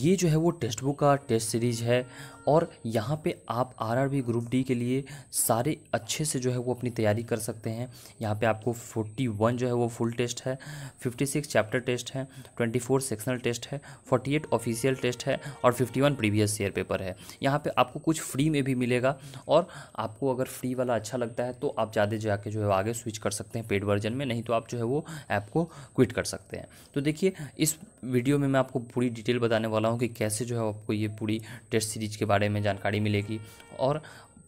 ये जो है वो टेक्स्ट बुक का टेस्ट सीरीज है और यहाँ पे आप आरआरबी ग्रुप डी के लिए सारे अच्छे से जो है वो अपनी तैयारी कर सकते हैं यहाँ पे आपको 41 जो है वो फुल टेस्ट है 56 चैप्टर टेस्ट है 24 सेक्शनल टेस्ट है 48 ऑफिशियल टेस्ट है और 51 प्रीवियस ईयर पेपर है यहाँ पे आपको कुछ फ्री में भी मिलेगा और आपको अगर फ्री वाला अच्छा लगता है तो आप ज़्यादा जाके जो है आगे स्विच कर सकते हैं पेड वर्जन में नहीं तो आप जो है वो ऐप को क्विट कर सकते हैं तो देखिए इस वीडियो में मैं आपको पूरी डिटेल बताने वाला हूँ कि कैसे जो है आपको ये पूरी टेस्ट सीरीज के बारे में जानकारी मिलेगी और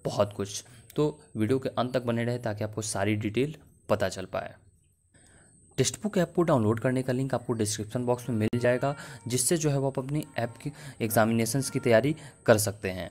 बहुत कुछ तो वीडियो के अंत तक बने रहे ताकि आपको सारी डिटेल पता चल पाए टेक्स्ट बुक ऐप को डाउनलोड करने का लिंक आपको डिस्क्रिप्शन बॉक्स में मिल जाएगा जिससे जो है वो आप अपनी ऐप की एग्जामिनेशंस की तैयारी कर सकते हैं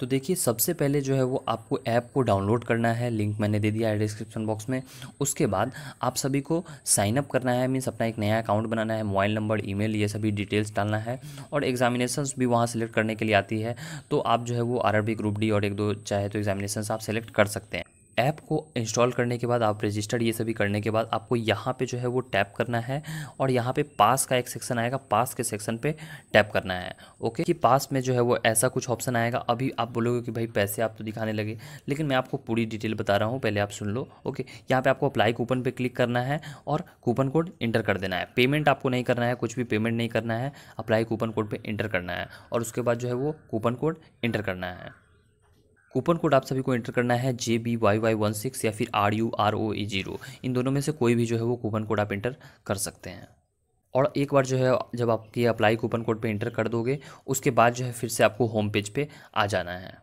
तो देखिए सबसे पहले जो है वो आपको ऐप को डाउनलोड करना है लिंक मैंने दे दिया है डिस्क्रिप्शन बॉक्स में उसके बाद आप सभी को साइनअप करना है मीन्स अपना एक नया अकाउंट बनाना है मोबाइल नंबर ईमेल ये सभी डिटेल्स डालना है और एग्जामिनेशन भी वहाँ सेलेक्ट करने के लिए आती है तो आप जो है वो आर ग्रुप डी और एक दो चाहे तो एग्जामिनेशन आप सेलेक्ट कर सकते हैं ऐप को इंस्टॉल करने के बाद आप रजिस्टर्ड ये सभी करने के बाद आपको यहाँ पे जो है वो टैप करना है और यहाँ पे पास का एक सेक्शन आएगा पास के सेक्शन पे टैप करना है ओके कि पास में जो है वो ऐसा कुछ ऑप्शन आएगा अभी आप बोलोगे कि भाई पैसे आप तो दिखाने लगे लेकिन मैं आपको पूरी डिटेल बता रहा हूँ पहले आप सुन लो ओके यहाँ पर आपको अप्लाई कूपन पर क्लिक करना है और कूपन कोड इंटर कर देना है पेमेंट आपको नहीं करना है कुछ भी पेमेंट नहीं करना है अप्लाई कूपन कोड पर इंटर करना है और उसके बाद जो है वो कूपन कोड इंटर करना है कूपन कोड आप सभी को एंटर करना है J B Y Y one six या फिर R U R O A zero इन दोनों में से कोई भी जो है वो कूपन कोड आप एंटर कर सकते हैं और एक बार जो है जब आपकी अप्लाई कूपन कोड पे एंटर कर दोगे उसके बाद जो है फिर से आपको होम पेज पे आ जाना है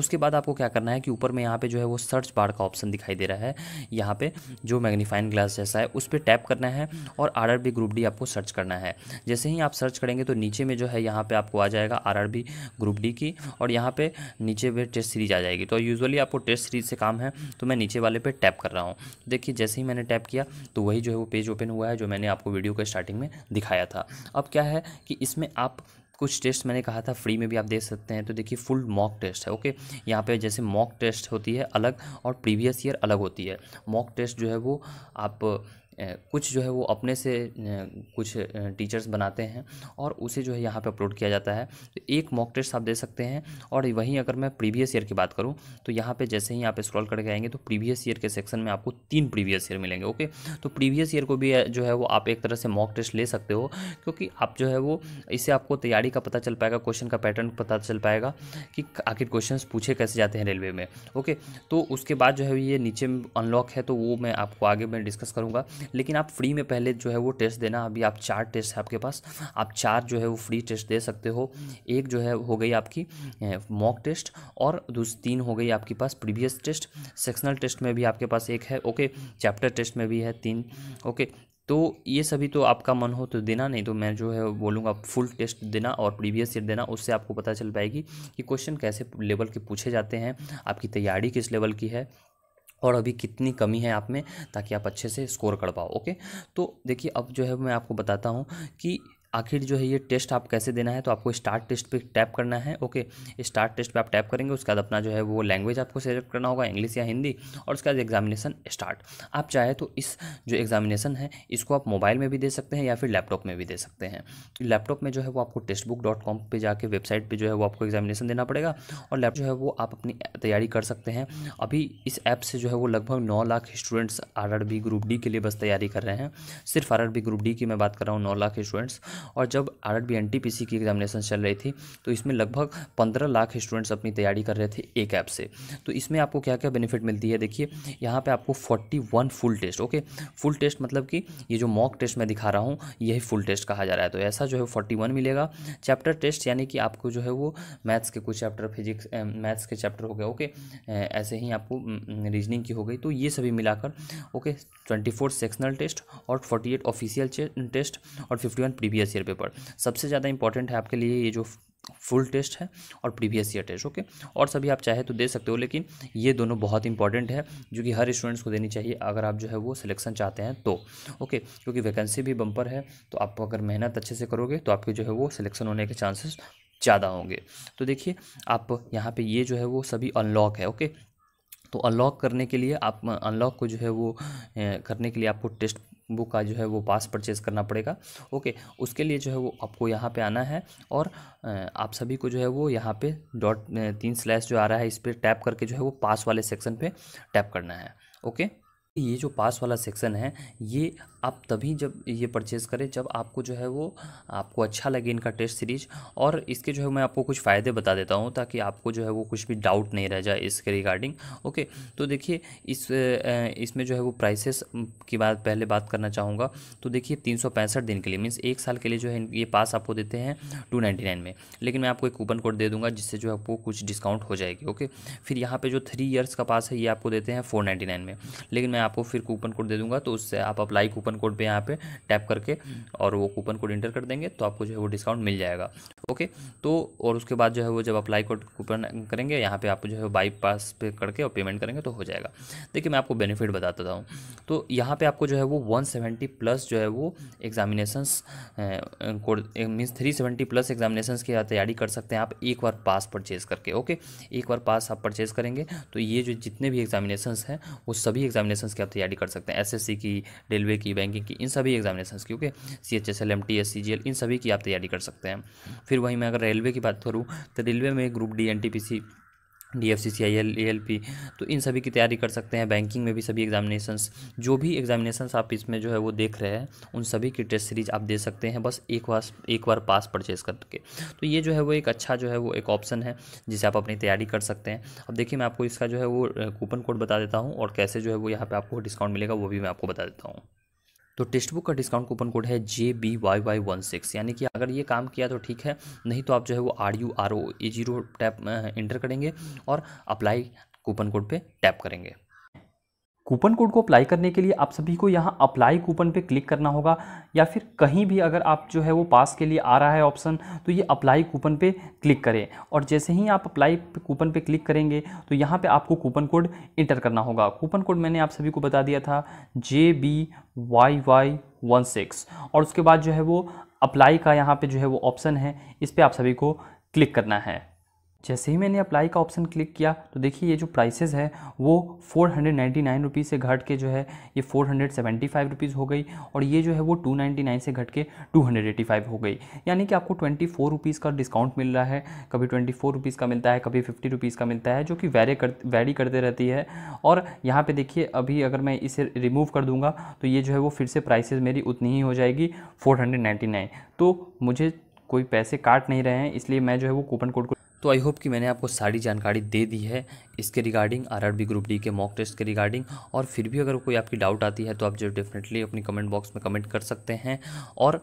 उसके बाद आपको क्या करना है कि ऊपर में यहाँ पे जो है वो सर्च बार का ऑप्शन दिखाई दे रहा है यहाँ पे जो मैग्नीफाइंग ग्लास जैसा है उस पर टैप करना है और आर ग्रुप डी आपको सर्च करना है जैसे ही आप सर्च करेंगे तो नीचे में जो है यहाँ पे आपको आ जाएगा आर ग्रुप डी की और यहाँ पे नीचे पे टेस्ट सीरीज आ जाएगी तो यूजअली आपको टेस्ट सीरीज से काम है तो मैं नीचे वाले पर टैप कर रहा हूँ देखिए जैसे ही मैंने टैप किया तो वही जो है वो पेज ओपन हुआ है जो मैंने आपको वीडियो के स्टार्टिंग में दिखाया था अब क्या है कि इसमें आप कुछ टेस्ट मैंने कहा था फ्री में भी आप दे सकते हैं तो देखिए फुल मॉक टेस्ट है ओके यहाँ पे जैसे मॉक टेस्ट होती है अलग और प्रीवियस ईयर अलग होती है मॉक टेस्ट जो है वो आप कुछ जो है वो अपने से कुछ टीचर्स बनाते हैं और उसे जो है यहाँ पे अपलोड किया जाता है तो एक मॉक टेस्ट आप दे सकते हैं और वहीं अगर मैं प्रीवियस ईयर की बात करूँ तो यहाँ पे जैसे ही आप स्क्रॉल करके आएंगे तो प्रीवियस ईयर के सेक्शन में आपको तीन प्रीवियस ईयर मिलेंगे ओके तो प्रीवियस ईयर को भी जो है वो आप एक तरह से मॉक टेस्ट ले सकते हो क्योंकि आप जो है वो इससे आपको तैयारी का पता चल पाएगा क्वेश्चन का पैटर्न पता चल पाएगा कि आखिर क्वेश्चन पूछे कैसे जाते हैं रेलवे में ओके तो उसके बाद जो है ये नीचे अनलॉक है तो वो मैं आपको आगे में डिस्कस करूँगा लेकिन आप फ्री में पहले जो है वो टेस्ट देना अभी आप चार टेस्ट हैं आपके पास आप चार जो है वो फ्री टेस्ट दे सकते हो एक जो है हो गई आपकी मॉक टेस्ट और दूसरी तीन हो गई आपके पास प्रीवियस टेस्ट सेक्शनल टेस्ट में भी आपके पास एक है ओके चैप्टर टेस्ट में भी है तीन ओके तो ये सभी तो आपका मन हो तो देना नहीं तो मैं जो है बोलूँगा फुल टेस्ट देना और प्रीवियस ईयर देना उससे आपको पता चल पाएगी कि क्वेश्चन कैसे लेवल के पूछे जाते हैं आपकी तैयारी किस लेवल की है और अभी कितनी कमी है आप में ताकि आप अच्छे से स्कोर कर पाओ ओके तो देखिए अब जो है मैं आपको बताता हूँ कि आखिर जो है ये टेस्ट आप कैसे देना है तो आपको स्टार्ट टेस्ट पे टैप करना है ओके स्टार्ट टेस्ट पे आप टैप करेंगे उसके बाद अपना जो है वो लैंग्वेज आपको सेलेक्ट करना होगा इंग्लिश या हिंदी और उसके बाद एग्जामिनेशन स्टार्ट आप चाहे तो इस जो एग्जामिनेशन है इसको आप मोबाइल में भी दे सकते हैं या फिर लैपटॉप में भी दे सकते हैं लैपटॉप में जो है वो आपको टेस्ट बुक डॉट कॉम पर जाकर वेबसाइट पर जो है वो आपको एग्जामिनेशन देना पड़ेगा और लैप जो है वो आप अपनी तैयारी कर सकते हैं अभी इस ऐप से जो है वो लगभग नौ लाख स्टूडेंट्स आर ग्रुप डी के लिए बस तैयारी कर रहे हैं सिर्फ आर ग्रुप डी की मैं बात कर रहा हूँ नौ लाख स्टूडेंट्स और जब आर आर की एग्जामिनेशन चल रही थी तो इसमें लगभग पंद्रह लाख स्टूडेंट्स अपनी तैयारी कर रहे थे एक ऐप से तो इसमें आपको क्या क्या बेनिफिट मिलती है देखिए यहाँ पर आपको forty full test okay full test मतलब कि ये जो मॉक टेस्ट मैं दिखा रहा हूँ यही फुल टेस्ट कहा जा रहा है तो ऐसा जो है फोर्टी मिलेगा चैप्टर टेस्ट यानी कि आपको जो है वो मैथ्स के कुछ चैप्टर फिजिक्स मैथ्स के चैप्टर हो गए ओके ऐसे ही आपको रीजनिंग की हो गई तो ये सभी मिलाकर okay twenty four sectional test और फोर्टी एट ऑफिशियल टेस्ट और fifty one previous previous year paper सबसे ज़्यादा इंपॉर्टेंट है आपके लिए ये जो फुल टेस्ट है और प्रीवियस ईयर टेस्ट ओके और सभी आप चाहे तो दे सकते हो लेकिन ये दोनों बहुत इंपॉर्टेंट है जो कि हर स्टूडेंट्स को देनी चाहिए अगर आप जो है वो सिलेक्शन चाहते हैं तो ओके क्योंकि वैकेंसी भी बम्पर है तो आप अगर मेहनत अच्छे से करोगे तो आपके जो है वो सिलेक्शन होने के चांसेस ज़्यादा होंगे तो देखिए आप यहाँ पर ये जो है वो सभी अनलॉक है ओके तो अनलॉक करने के लिए आप अनलॉक को जो है वो करने के लिए आपको टेस्ट बुक का जो है वो पास परचेज़ करना पड़ेगा ओके उसके लिए जो है वो आपको यहाँ पे आना है और आप सभी को जो है वो यहाँ पे डॉट तीन स्लैश जो आ रहा है इस पर टैप करके जो है वो पास वाले सेक्शन पे टैप करना है ओके ये जो पास वाला सेक्शन है ये आप तभी जब ये परचेज़ करें जब आपको जो है वो आपको अच्छा लगे इनका टेस्ट सीरीज और इसके जो है मैं आपको कुछ फ़ायदे बता देता हूँ ताकि आपको जो है वो कुछ भी डाउट नहीं रह जाए इसके रिगार्डिंग ओके तो देखिए इस इसमें जो है वो प्राइसेस की बात पहले बात करना चाहूँगा तो देखिए तीन दिन के लिए मीन्स एक साल के लिए जो है ये पास आपको देते हैं टू में लेकिन मैं आपको एक कूपन कोड दे दूँगा जिससे जो है आपको कुछ डिस्काउंट हो जाएगी ओके फिर यहाँ पर जो थ्री ईयर्स का पास है ये आपको देते हैं फोर में लेकिन मैं आपको फिर कूपन कोड दे दूंगा तो उससे आप अप्लाई कूपन कोड पे यहाँ पे टैप करके हम्म। और वो कूपन कोड इंटर कर देंगे तो आपको जो है वो डिस्काउंट मिल जाएगा ओके हम्म। तो और उसके बाद जो है वो जब अप्लाई कोड कूपन करेंगे यहाँ पे आप जो है बाई पास पे करके और पेमेंट करेंगे तो हो जाएगा देखिए मैं आपको बेनिफिट बताता हूँ तो यहाँ पे आपको जो है वो 170 प्लस जो है वो examinations code means seventy plus examinations की तैयारी कर सकते हैं आप एक बार पास परचेज करके ओके एक बार पास आप परचेज करेंगे तो ये जो जितने भी एग्जामिनेशंस हैं वो सभी एग्जामिनेशंस की आप तैयारी कर सकते हैं एस की रेलवे की बैंकिंग की इन सभी एग्जामिनेशंस की okay C H S L M T S C G L इन सभी की आप तैयारी कर सकते हैं फिर वहीं मैं अगर रेलवे की बात करूँ तो रेलवे में group D N T P C D F C C I L A L P तो इन सभी की तैयारी कर सकते हैं बैंकिंग में भी सभी एग्जामिनेशंस जो भी एग्जामिनेशंस आप इसमें जो है वो देख रहे हैं उन सभी की टेस्ट सीरीज आप दे सकते हैं बस एक बार एक बार पास परचेज करके तो ये जो है वो एक अच्छा जो है वो एक ऑप्शन है जिसे आप अपनी तैयारी कर सकते हैं अब देखिए मैं आपको इसका जो है वो कूपन कोड बता देता हूँ और कैसे जो है वो यहाँ पर आपको डिस्काउंट मिलेगा वो भी मैं आपको बता देता हूँ तो टेक्स्ट बुक का डिस्काउंट कूपन कोड है J B Y Y one six यानी कि अगर ये काम किया तो ठीक है नहीं तो आप जो है वो R U R O A zero tap enter करेंगे और अप्लाई कूपन कोड पे टैप करेंगे कूपन कोड को अप्लाई करने के लिए आप सभी को यहाँ अप्लाई कूपन पे क्लिक करना होगा या फिर कहीं भी अगर आप जो है वो पास के लिए आ रहा है ऑप्शन तो ये अप्लाई कूपन पे क्लिक करें और जैसे ही आप अप्लाई कूपन पे क्लिक करेंगे तो यहाँ पे आपको कूपन कोड इंटर करना होगा कूपन कोड मैंने आप सभी को बता दिया था J B Y Y one six और उसके बाद जो है वो अप्लाई का यहाँ पर जो है वो ऑप्शन है इस पर आप सभी को क्लिक करना है जैसे ही मैंने अप्लाई का ऑप्शन क्लिक किया तो देखिए ये जो प्राइसेस है वो four hundred ninety nine rupees से घट के जो है ये four hundred seventy five rupees हो गई और ये जो है वो टू नाइन से घट के टू हंड्रेड एटी फाइव हो गई यानी कि आपको ट्वेंटी फोर रुपीज़ का डिस्काउंट मिल रहा है कभी ट्वेंटी फोर रुपीज़ का मिलता है कभी फिफ्टी रुपीज़ का मिलता है जो कि वेरी कर वेरी करते रहती है और यहाँ पर देखिए अभी अगर मैं इसे रिमूव कर दूँगा तो ये जो है वो फिर से प्राइसेज मेरी उतनी ही हो जाएगी फोर हंड्रेड नाइन्टी नाइन तो मुझे कोई पैसे काट नहीं रहे हैं इसलिए मैं जो है वो कूपन कोड को तो आई होप कि मैंने आपको सारी जानकारी दे दी है इसके रिगार्डिंग आरआरबी ग्रुप डी के मॉक टेस्ट के रिगार्डिंग और फिर भी अगर कोई आपकी डाउट आती है तो आप जो डेफिनेटली अपनी कमेंट बॉक्स में कमेंट कर सकते हैं और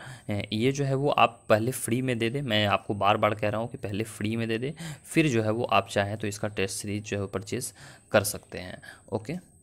ये जो है वो आप पहले फ्री में दे दें मैं आपको बार बार कह रहा हूँ कि पहले फ्री में दे दें फिर जो है वो आप चाहें तो इसका टेस्ट सीरीज जो है परचेज़ कर सकते हैं ओके